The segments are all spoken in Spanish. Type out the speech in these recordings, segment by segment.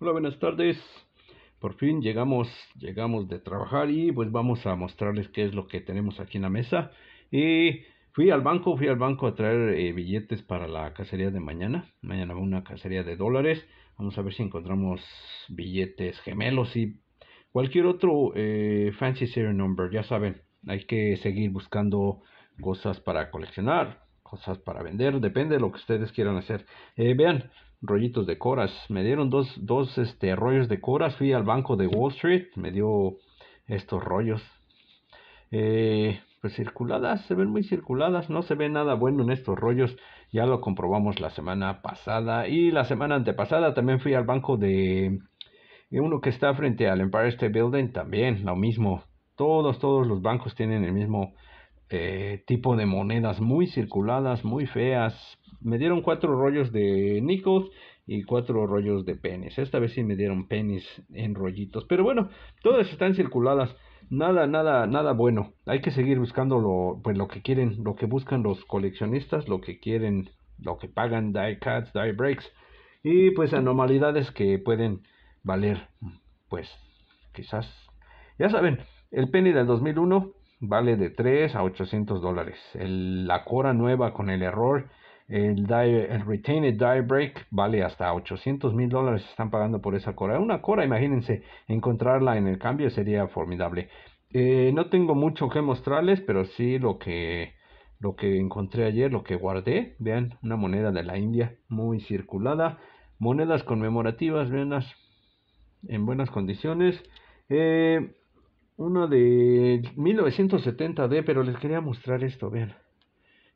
Hola, buenas tardes. Por fin llegamos, llegamos de trabajar y pues vamos a mostrarles qué es lo que tenemos aquí en la mesa. Y fui al banco, fui al banco a traer eh, billetes para la cacería de mañana. Mañana va una cacería de dólares. Vamos a ver si encontramos billetes gemelos y cualquier otro eh, fancy serial number. Ya saben, hay que seguir buscando cosas para coleccionar, cosas para vender, depende de lo que ustedes quieran hacer. Eh, vean, rollitos de coras. Me dieron dos, dos este, rollos de coras. Fui al banco de Wall Street, me dio estos rollos. Eh, pues circuladas, se ven muy circuladas, no se ve nada bueno en estos rollos, ya lo comprobamos la semana pasada y la semana antepasada también fui al banco de uno que está frente al Empire State Building, también lo mismo, todos, todos los bancos tienen el mismo eh, tipo de monedas muy circuladas, muy feas. Me dieron cuatro rollos de nickels y cuatro rollos de penis. Esta vez sí me dieron penis en rollitos. Pero bueno, todas están circuladas. Nada, nada, nada bueno. Hay que seguir buscando lo, pues, lo que quieren, lo que buscan los coleccionistas, lo que quieren, lo que pagan die cuts, die breaks. Y pues anomalidades que pueden valer, pues quizás. Ya saben, el penny del 2001 Vale de 3 a 800 dólares. La Cora nueva con el error, el, Retained Die Break, vale hasta 800 mil dólares. Están pagando por esa Cora. Una Cora, imagínense, encontrarla en el cambio sería formidable. Eh, no tengo mucho que mostrarles, pero sí lo que, lo que encontré ayer, lo que guardé. Vean, una moneda de la India muy circulada. Monedas conmemorativas, veanlas en buenas condiciones. Eh, una de 1970D, pero les quería mostrar esto, vean.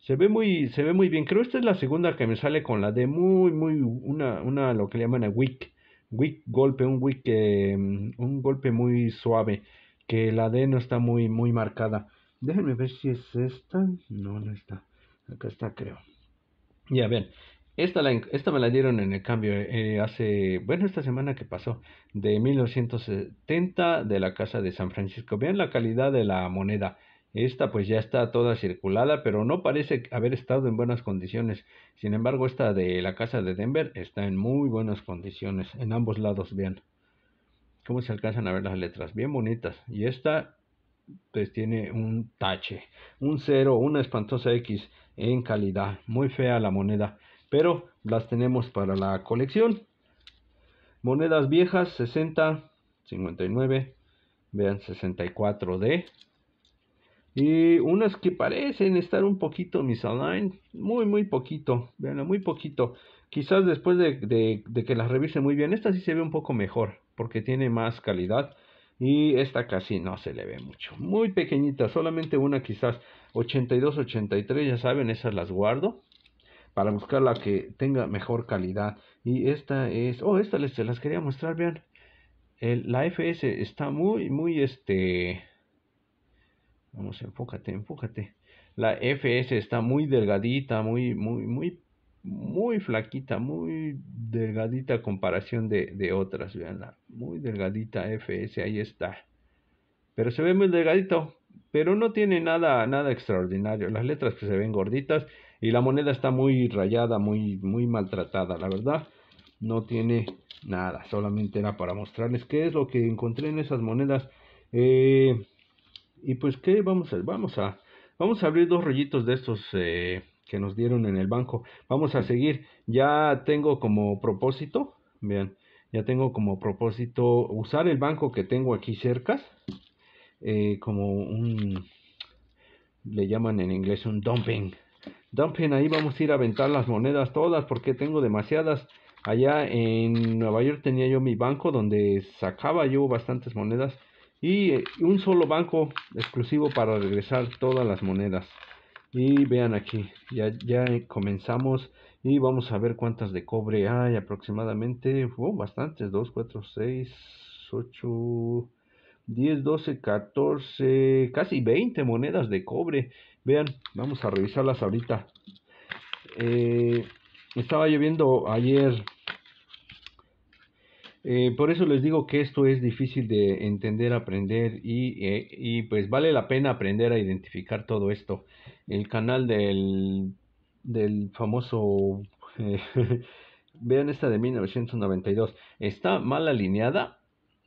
Se ve muy, se ve muy bien. Creo que esta es la segunda que me sale con la D. muy, muy, una, una, lo que le llaman a wick. Wick golpe, un wick, eh, un golpe muy suave. Que la D no está muy, muy marcada. Déjenme ver si es esta. No, no está. Acá está, creo. Ya ven, esta, me la dieron en el cambio eh, hace, bueno, esta semana que pasó, de 1970 de la Casa de San Francisco. Vean la calidad de la moneda. Esta pues ya está toda circulada, pero no parece haber estado en buenas condiciones. Sin embargo, esta de la Casa de Denver está en muy buenas condiciones. En ambos lados, vean cómo se alcanzan a ver las letras. Bien bonitas. Y esta pues tiene un tache, un cero, una espantosa X en calidad. Muy fea la moneda pero las tenemos para la colección. Monedas viejas, 60, 59, vean 64D. Y unas que parecen estar un poquito misaligned, muy, muy poquito, vean, muy poquito. Quizás después de, de que las revise muy bien, esta sí se ve un poco mejor, porque tiene más calidad. Y esta casi no se le ve mucho. Muy pequeñita, solamente una quizás 82, 83, ya saben, esas las guardo para buscar la que tenga mejor calidad. Y esta es, oh, esta les se las quería mostrar, vean. la FS está muy, muy este. Vamos, enfócate, enfócate. La FS está muy delgadita, muy, muy, muy, muy flaquita, muy delgadita a comparación de, de otras. Veanla, muy delgadita FS, ahí está. Pero se ve muy delgadito, pero no tiene nada, nada extraordinario. Las letras que se ven gorditas y la moneda está muy rayada, muy, muy maltratada, la verdad. No tiene nada, solamente era para mostrarles qué es lo que encontré en esas monedas. Eh, y pues, ¿qué vamos a hacer? Vamos a, vamos a abrir dos rollitos de estos eh, que nos dieron en el banco. Vamos a seguir. Ya tengo como propósito, vean, ya tengo como propósito usar el banco que tengo aquí cerca. Eh, como un, le llaman en inglés un dumping Dumping ahí vamos a ir a aventar las monedas todas porque tengo demasiadas. Allá en Nueva York tenía yo mi banco donde sacaba yo bastantes monedas y eh, un solo banco exclusivo para regresar todas las monedas. Y vean aquí, ya, ya comenzamos y vamos a ver cuántas de cobre hay aproximadamente. Oh, bastantes, 2, 4, 6, 8, 10, 12, 14, casi 20 monedas de cobre. Vean, vamos a revisarlas ahorita. Eh, estaba lloviendo ayer. Eh, por eso les digo que esto es difícil de entender, aprender eh, y, pues vale la pena aprender a identificar todo esto. El canal del, del famoso... vean esta de 1992. Está mal alineada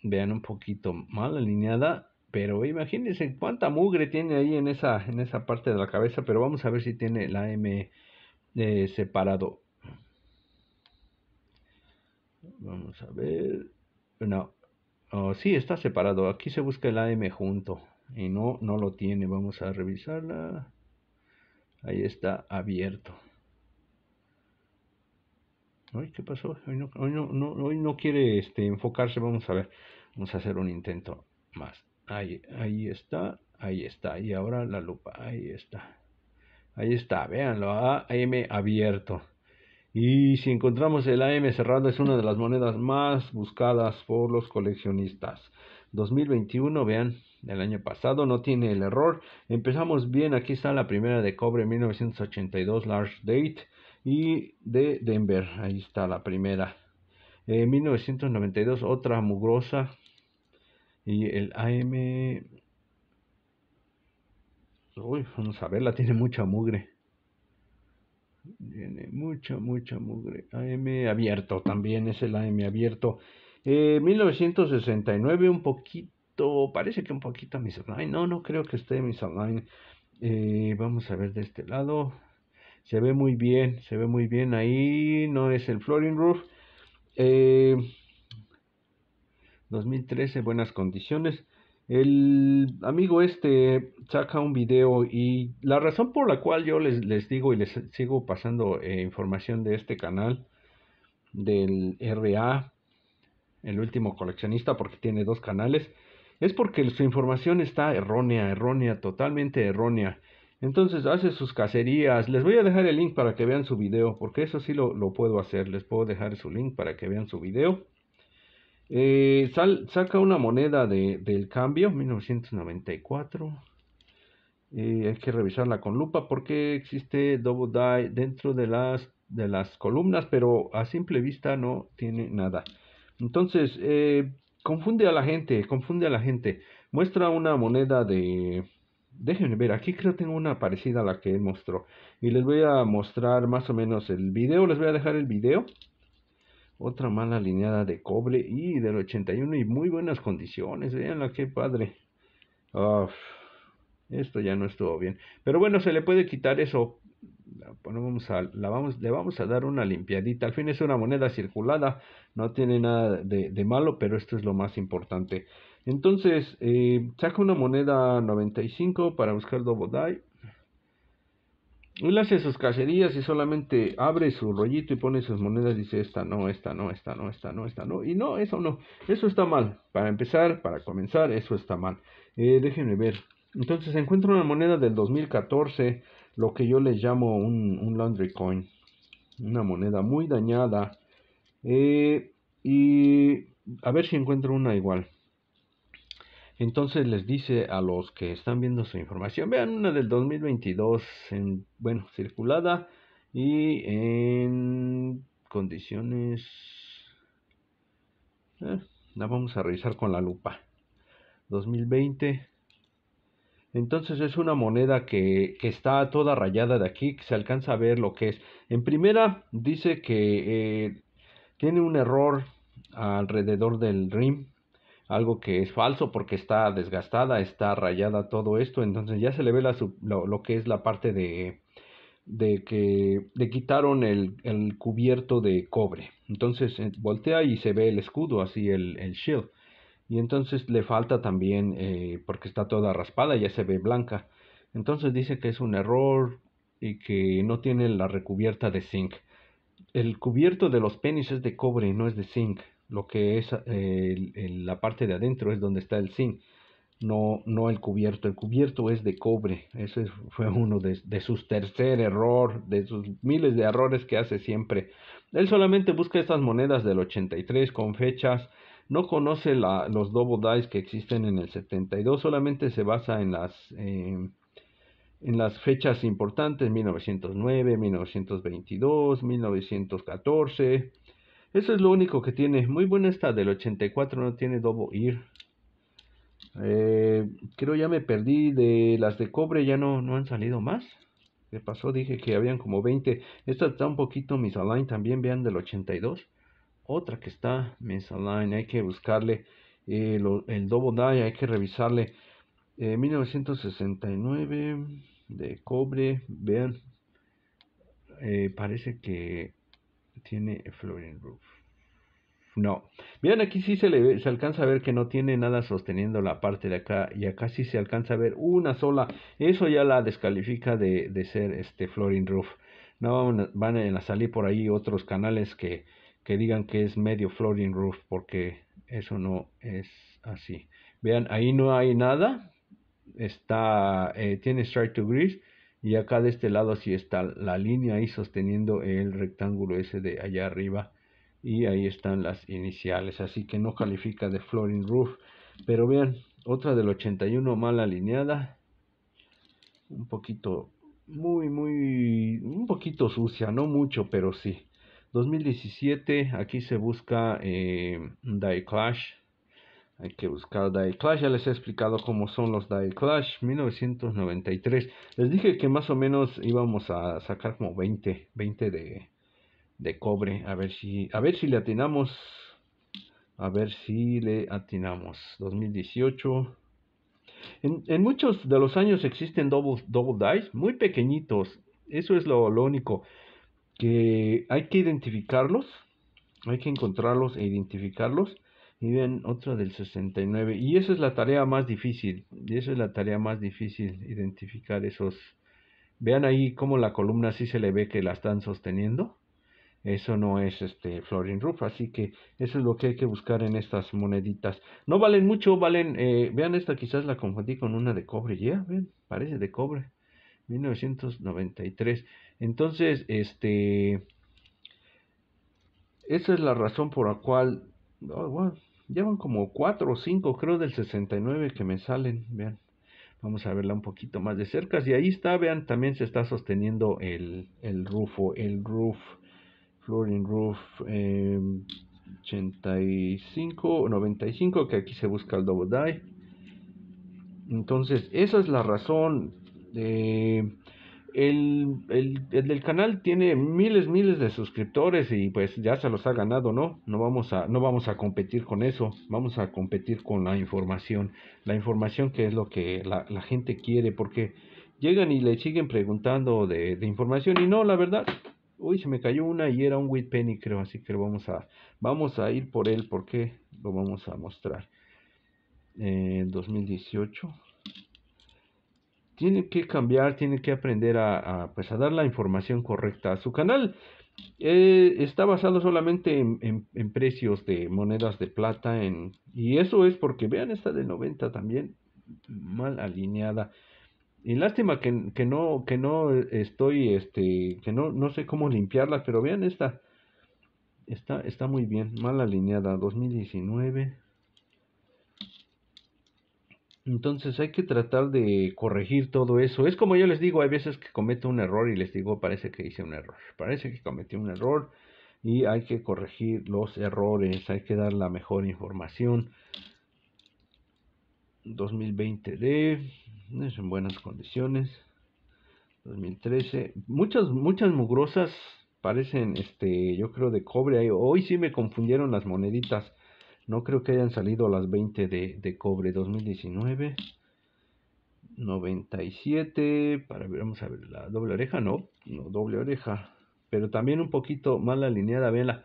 vean un poquito mal alineada, pero imagínense cuánta mugre tiene ahí en esa, en esa parte de la cabeza, pero vamos a ver si tiene la M eh, separado. Vamos a ver. No. Oh, sí, está separado. Aquí se busca el AM junto. Y no, no lo tiene. Vamos a revisarla. Ahí está abierto. ¿qué pasó? Hoy no, quiere este, enfocarse. Vamos a ver. Vamos a hacer un intento más. Ahí, ahí está, ahí está. Y ahora la lupa, ahí está. Ahí está, Veanlo. AM abierto. Y si encontramos el AM cerrado, es una de las monedas más buscadas por los coleccionistas. 2021, vean, el año pasado no tiene el error. Empezamos bien, aquí está la primera de cobre 1982 Large Date y de Denver, ahí está la primera. 1992 eh, otra mugrosa y el AM... Uy, vamos a ver, la tiene mucha mugre. Tiene mucha, mucha mugre. AM abierto también, es el AM abierto. 1969, eh, un poquito, parece que un poquito mis online. No, no creo que esté mis Eh, vamos a ver de este lado. Se ve muy bien, se ve muy bien ahí. No es el Flooring Roof. Eh, 2013, buenas condiciones. El amigo este saca un video y la razón por la cual yo les, les digo y les sigo pasando eh, información de este canal, del RA, el último coleccionista, porque tiene dos canales, es porque su información está errónea, errónea, totalmente errónea. Entonces hace sus cacerías. Les voy a dejar el link para que vean su video, porque eso sí lo, lo puedo hacer. Les puedo dejar su link para que vean su video. Eh, saca una moneda de, del cambio, 1994. Eh, hay que revisarla con lupa porque existe Double Die dentro de las, de las columnas, pero a simple vista no tiene nada. Entonces, eh, confunde a la gente, confunde a la gente. Muestra una moneda de... Déjenme ver, aquí creo que tengo una parecida a la que mostró. Y les voy a mostrar más o menos el video, les voy a dejar el video. Otra mala alineada de cobre y del 81 y muy buenas condiciones. la qué padre. esto ya no estuvo bien. Pero bueno, se le puede quitar eso. la vamos, le vamos a dar una limpiadita. Al fin es una moneda circulada. No tiene nada de, malo, pero esto es lo más importante. Entonces, eh, saca una moneda 95 para buscar Dobodai. Él hace sus cacerías y solamente abre su rollito y pone sus monedas. Dice esta no, esta no, esta no, esta no, esta no. Y no, eso no. Eso está mal. Para empezar, para comenzar, eso está mal. Eh, déjenme ver. Entonces encuentro una moneda del 2014. Lo que yo le llamo un, laundry coin. Una moneda muy dañada. Eh, y a ver si encuentro una igual. Entonces les dice a los que están viendo su información, vean una del 2022, en, bueno, circulada y en condiciones... Eh, la vamos a revisar con la lupa. 2020. Entonces es una moneda que, está toda rayada de aquí, que se alcanza a ver lo que es. En primera dice que eh, tiene un error alrededor del RIM algo que es falso porque está desgastada, está rayada todo esto, entonces ya se le ve la, lo, que es la parte de, de que le quitaron el, cubierto de cobre, entonces eh, voltea y se ve el escudo, así el, el shield, y entonces le falta también eh, porque está toda raspada, ya se ve blanca, entonces dice que es un error y que no tiene la recubierta de zinc. El cubierto de los penis es de cobre, no es de zinc lo que es eh, la parte de adentro es donde está el zinc, no, no el cubierto. El cubierto es de cobre. Ese fue uno de, sus tercer error, de sus miles de errores que hace siempre. Él solamente busca estas monedas del 83 con fechas. No conoce la, los double dice que existen en el 72, solamente se basa en las, em, en las fechas importantes, 1909, 1922, 1914. Eso es lo único que tiene. Muy buena esta del 84, no tiene dobo ir. Eh, creo ya me perdí de las de cobre, ya no, no han salido más. ¿Qué pasó? Dije que habían como 20. Esta está un poquito Misaline también, vean del 82. Otra que está Misaline, hay que buscarle eh, el dobo die, hay que revisarle. 1969 eh, de cobre, vean. parece que tiene floating roof. No. Vean, aquí sí se, le se alcanza a ver que no tiene nada sosteniendo la parte de acá. Y acá sí se alcanza a ver una sola. Eso ya la descalifica de, ser este flooring roof. No van a salir por ahí otros canales que, digan que es medio Floating roof. Porque eso no es así. Vean, ahí no hay nada. Está, eh, tiene strike to Grease y acá de este lado así está la línea ahí sosteniendo el rectángulo ese de allá arriba y ahí están las iniciales así que no califica de flooring roof pero vean otra del 81 mal alineada un poquito muy muy un poquito sucia no mucho pero sí 2017 aquí se busca eh, die clash hay que buscar Die Clash. Ya les he explicado cómo son los Die Clash 1993. Les dije que más o menos íbamos a sacar como 20, 20 de, cobre. A ver si, a ver si le atinamos. A ver si le atinamos. 2018. En, en muchos de los años existen double, double dice muy pequeñitos. Eso es lo, lo único. Que hay que identificarlos. Hay que encontrarlos e identificarlos y ven otra del 69. Y esa es la tarea más difícil, y esa es la tarea más difícil, identificar esos. Vean ahí como la columna sí se le ve que la están sosteniendo. Eso no es este Florin Roof, así que eso es lo que hay que buscar en estas moneditas. No valen mucho, valen, eh, vean esta quizás la confundí con una de cobre, ya, ven parece de cobre, 1993. Entonces, este, esa es la razón por la cual, oh, Llevan como 4 o 5, creo, del 69 que me salen. Vean, vamos a verla un poquito más de cerca. Y ahí está, vean, también se está sosteniendo el, el rufo, el roof, flooring roof. Eh, 85 95 que aquí se busca el double die entonces esa es la razón de el, del canal tiene miles, miles de suscriptores y pues ya se los ha ganado, ¿no? No vamos, a, no vamos a competir con eso, vamos a competir con la información, la información que es lo que la, la gente quiere, porque llegan y le siguen preguntando de, información y no, la verdad, uy, se me cayó una y era un penny creo, así que vamos a, vamos a ir por él porque lo vamos a mostrar. En eh, 2018 tiene que cambiar, tiene que aprender a, pues, a dar la información correcta a su canal. Eh, está basado solamente en, precios de monedas de plata en, y eso es porque vean esta de 90 también mal alineada y lástima que, no que no estoy este que no no sé cómo limpiarla. pero vean esta está está muy bien mal alineada 2019 entonces hay que tratar de corregir todo eso. Es como yo les digo, hay veces que cometo un error y les digo, parece que hice un error, parece que cometí un error y hay que corregir los errores, hay que dar la mejor información. 2020D, en buenas condiciones. 2013, muchas, muchas mugrosas parecen, este, yo creo de cobre. Hoy sí me confundieron las moneditas no creo que hayan salido las 20 de, de cobre 2019. 97. Para vamos a ver, la doble oreja, no, no doble oreja. Pero también un poquito mal alineada, veanla.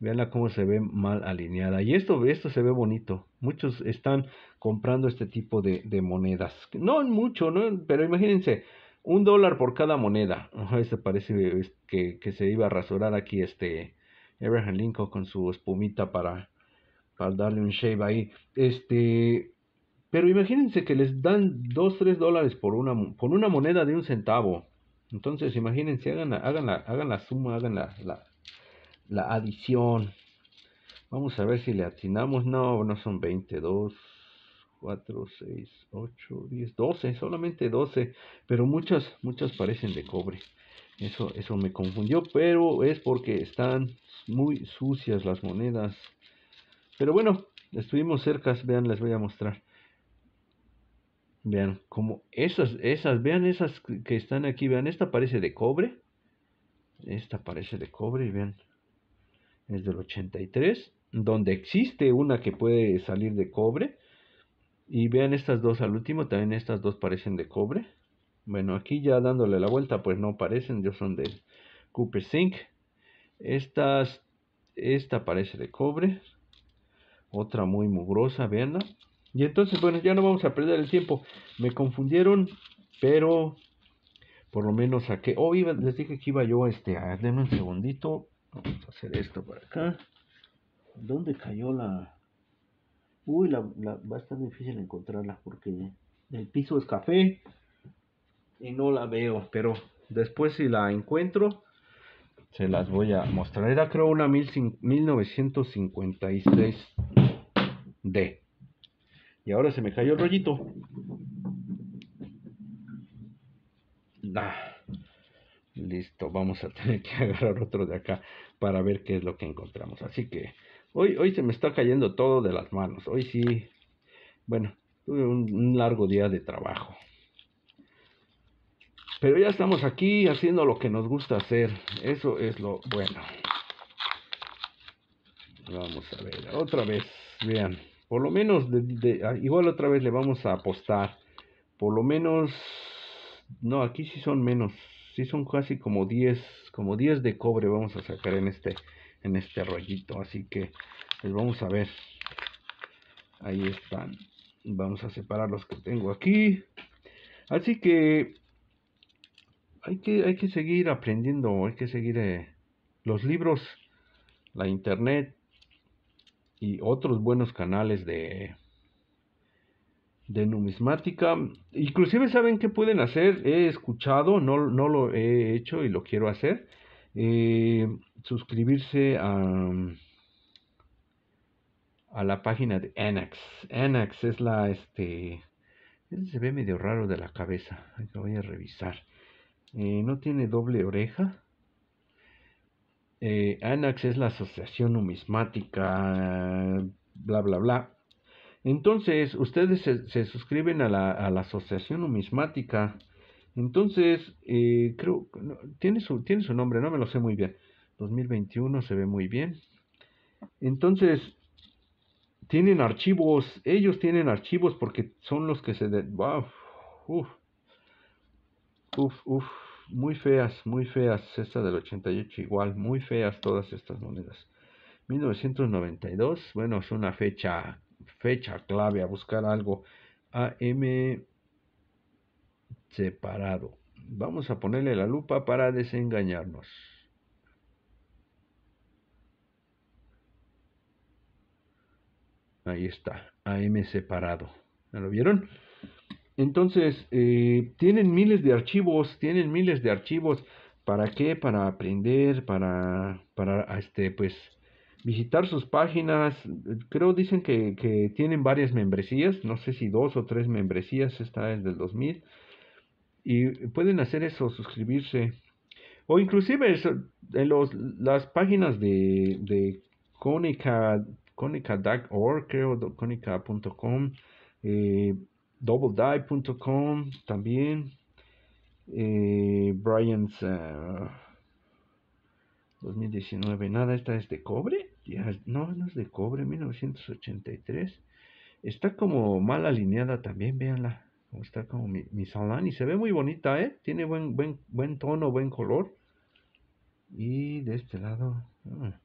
Veanla cómo se ve mal alineada. Y esto, esto se ve bonito. Muchos están comprando este tipo de, monedas. No mucho, ¿no? pero imagínense, un dólar por cada moneda. Este parece que, que se iba a rasurar aquí este Abraham Lincoln con su espumita para, para darle un shave ahí. Este, pero imagínense que les dan 2, 3 dólares por una, por una moneda de un centavo. Entonces, imagínense, hagan la, hagan la, hagan la suma, hagan la, la, adición. Vamos a ver si le atinamos. No, no son 20, 2, 4, 6, 8, 10, 12, solamente 12. Pero muchas, muchas parecen de cobre. Eso, eso me confundió, pero es porque están muy sucias las monedas. Pero bueno, estuvimos cerca, vean, les voy a mostrar. Vean, como esas, esas, vean esas que están aquí, vean, esta parece de cobre. Esta parece de cobre y vean, es del 83, donde existe una que puede salir de cobre. Y vean estas dos al último, también estas dos parecen de cobre. Bueno, aquí ya dándole la vuelta, pues no parecen, yo son de Cooper Zinc. Estas, esta parece de cobre, otra muy mugrosa, veanla. Y entonces, bueno, ya no vamos a perder el tiempo. Me confundieron, pero por lo menos saqué. Oh, iba, les dije que iba yo a este. A ver, denme un segundito. Vamos a hacer esto por acá. ¿Dónde cayó la.? Uy, la, va a estar difícil encontrarla porque el piso es café y no la veo. Pero después, si la encuentro, se las voy a mostrar. Era creo una mil, 1956. Y ahora se me cayó el rollito. Ah, listo, vamos a tener que agarrar otro de acá para ver qué es lo que encontramos. Así que hoy, hoy se me está cayendo todo de las manos. Hoy sí, bueno, tuve un, un largo día de trabajo. Pero ya estamos aquí haciendo lo que nos gusta hacer. Eso es lo bueno. Vamos a ver, otra vez, vean. Por lo menos, de, ah, igual otra vez le vamos a apostar. Por lo menos, no, aquí sí son menos. Sí son casi como 10, como 10 de cobre vamos a sacar en este, en este rollito. Así que, pues vamos a ver. Ahí están. Vamos a separar los que tengo aquí. Así que hay que, hay que seguir aprendiendo, hay que seguir eh, los libros, la internet, y otros buenos canales de, de numismática. Inclusive saben qué pueden hacer, he escuchado, no, no lo he hecho y lo quiero hacer. Eh, suscribirse a, la página de Anax. Anax es la este. Se ve medio raro de la cabeza. voy a revisar. Eh, no tiene doble oreja. Eh, ANAX es la Asociación Numismática, bla, bla, bla. Entonces, ustedes se, suscriben a la, Asociación Numismática. Entonces, eh, creo, tiene su, tiene su nombre, no me lo sé muy bien. 2021 se ve muy bien. Entonces, tienen archivos, ellos tienen archivos porque son los que se... De, uf, uf, uf muy feas, muy feas. Esta del 88 igual, muy feas todas estas monedas. 1992, bueno, es una fecha, fecha clave a buscar algo. AM separado. Vamos a ponerle la lupa para desengañarnos. Ahí está, AM separado. ¿Ya lo vieron? Entonces, eh, tienen miles de archivos, tienen miles de archivos. ¿Para qué? Para aprender, para, para este, pues, visitar sus páginas. Creo dicen que, tienen varias membresías, no sé si dos o tres membresías, esta es del 2000. Y pueden hacer eso, suscribirse. O inclusive en las páginas de, de conica.org, creo, conica.com. DoubleDive.com también. Eh, Brian's 2019, eh, nada, esta es de cobre. no, no es de cobre, 1983. Está como mal alineada también, véanla. Está como mi, salán y se ve muy bonita, ¿eh? Tiene buen, buen, buen tono, buen color. Y de este lado. Ah,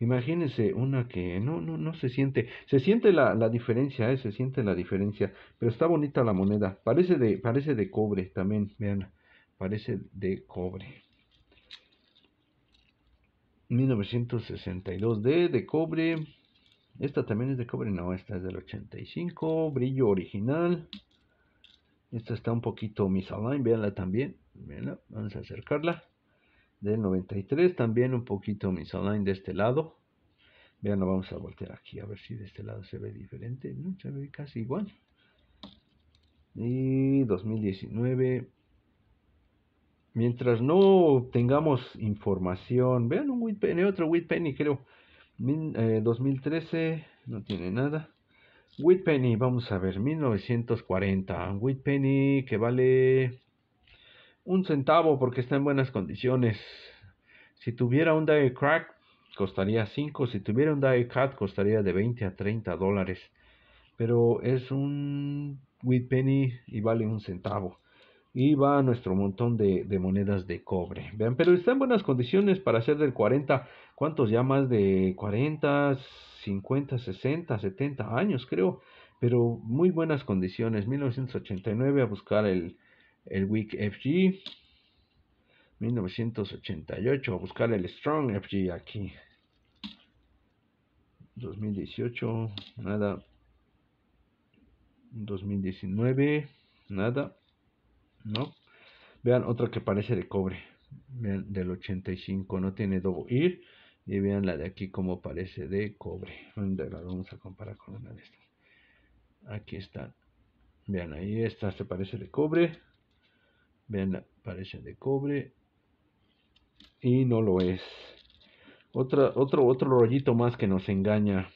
Imagínense una que no, no, no se siente, se siente la, diferencia, eh, se siente la diferencia, pero está bonita la moneda, parece de, parece de cobre también, vean, parece de cobre. 1962D de cobre. Esta también es de cobre, no, esta es del 85, brillo original. Esta está un poquito misaligned, veanla también. vamos a acercarla del 93. También un poquito mis Online de este lado. Vean, lo vamos a voltear aquí a ver si de este lado se ve diferente. ¿no? Se ve casi igual. Y 2019. Mientras no tengamos información, vean un Whitpenny, otro Whitpenny creo. 2013 eh, no tiene nada. Whitpenny, vamos a ver, 1940. Whitpenny que vale un centavo porque está en buenas condiciones. Si tuviera un die crack, costaría 5. Si tuviera un die cut. costaría de 20 a 30 dólares. Pero es un With penny y vale un centavo. Y va a nuestro montón de, monedas de cobre. Vean, pero está en buenas condiciones para ser del 40. ¿Cuántos ya? Más de 40, 50, 60, 70 años, creo. Pero muy buenas condiciones. 1989 a buscar el, el Weak FG 1988, a buscar el Strong FG aquí. 2018, nada. 2019, nada. No. Vean otra que parece de cobre. Vean del 85, no tiene doble ir. Y vean la de aquí como parece de cobre. vamos a comparar con una de estas. Aquí están. Vean ahí, esta se parece de cobre. Vean, parece de cobre. Y no lo es. Otra, otro, otro rollito más que nos engaña.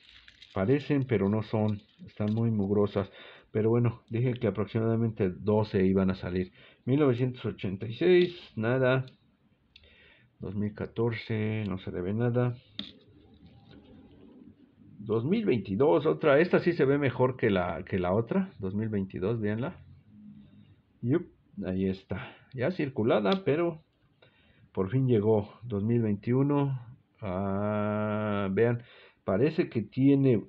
Parecen, pero no son. Están muy mugrosas. Pero bueno, dije que aproximadamente 12 iban a salir. 1986, nada. 2014, no se ve nada. 2022, otra. Esta sí se ve mejor que la, que la otra. 2022, veanla Yup. Ahí está. Ya circulada, pero por fin llegó 2021. Ah, vean, parece que tiene,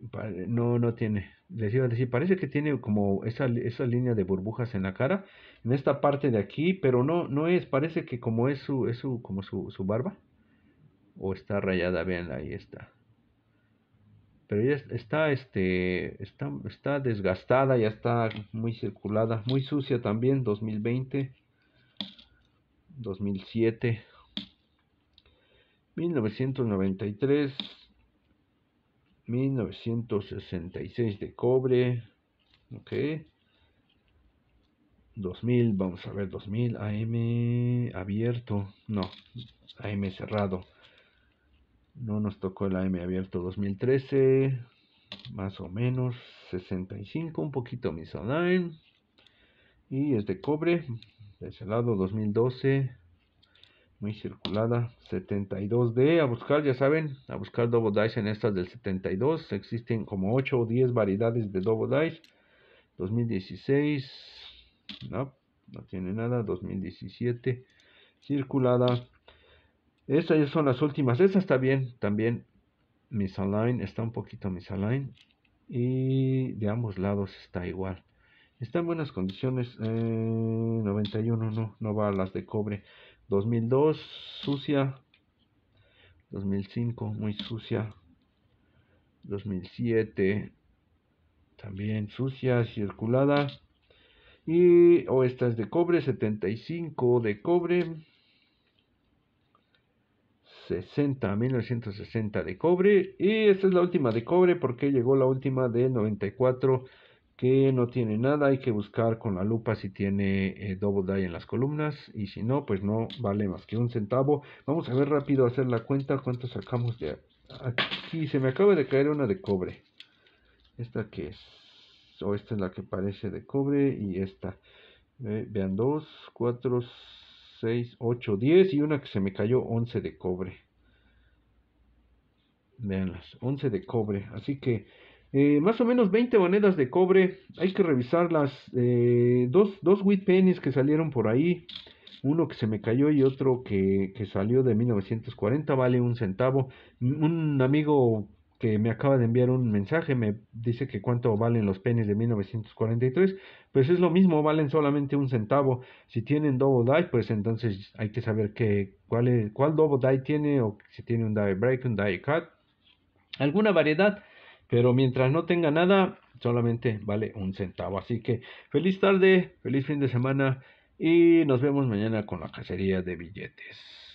no, no tiene, les iba a decir, parece que tiene como esa, línea de burbujas en la cara, en esta parte de aquí, pero no, no es, parece que como es su, es su, como su barba, o está rayada, vean, ahí está, pero ya está este está, desgastada ya está muy circulada muy sucia también 2020 2007 1993 1966 de cobre ok 2000 vamos a ver 2000 AM abierto no AM cerrado no nos tocó el AM abierto 2013, más o menos 65, un poquito online. Y es de cobre, de ese lado 2012, muy circulada, 72D, a buscar, ya saben, a buscar Double Dice en estas del 72. Existen como 8 o 10 variedades de Double Dice. 2016, no, no tiene nada. 2017, circulada estas son las últimas. Esta está bien también. Misalign está un poquito misalign. Y de ambos lados está igual. Está en buenas condiciones. 91 eh, no, no va a las de cobre. 2002 sucia. 2005 muy sucia. 2007 también sucia, circulada. Y o esta es de cobre, 75 de cobre. 60, 1960 de cobre. Y esta es la última de cobre porque llegó la última de 94 que no tiene nada. Hay que buscar con la lupa si tiene eh, double die en las columnas. Y si no, pues no vale más que un centavo. Vamos a ver rápido hacer la cuenta cuánto sacamos de aquí. Se me acaba de caer una de cobre. Esta que es. O esta es la que parece de cobre. Y esta. Eh, vean, dos cuatro 6, 8, 10 y una que se me cayó 11 de cobre. Veanlas, 11 de cobre. Así que eh, más o menos 20 monedas de cobre. Hay que revisarlas, eh, dos, dos wheat pennies que salieron por ahí. Uno que se me cayó y otro que, que salió de 1940, vale un centavo. Un amigo que me acaba de enviar un mensaje, me dice que cuánto valen los penes de 1943, pues es lo mismo, valen solamente un centavo. Si tienen double die, pues entonces hay que saber que, cuál, cuál double die tiene o si tiene un die break, un die cut, alguna variedad, pero mientras no tenga nada, solamente vale un centavo. Así que feliz tarde, feliz fin de semana y nos vemos mañana con la cacería de billetes.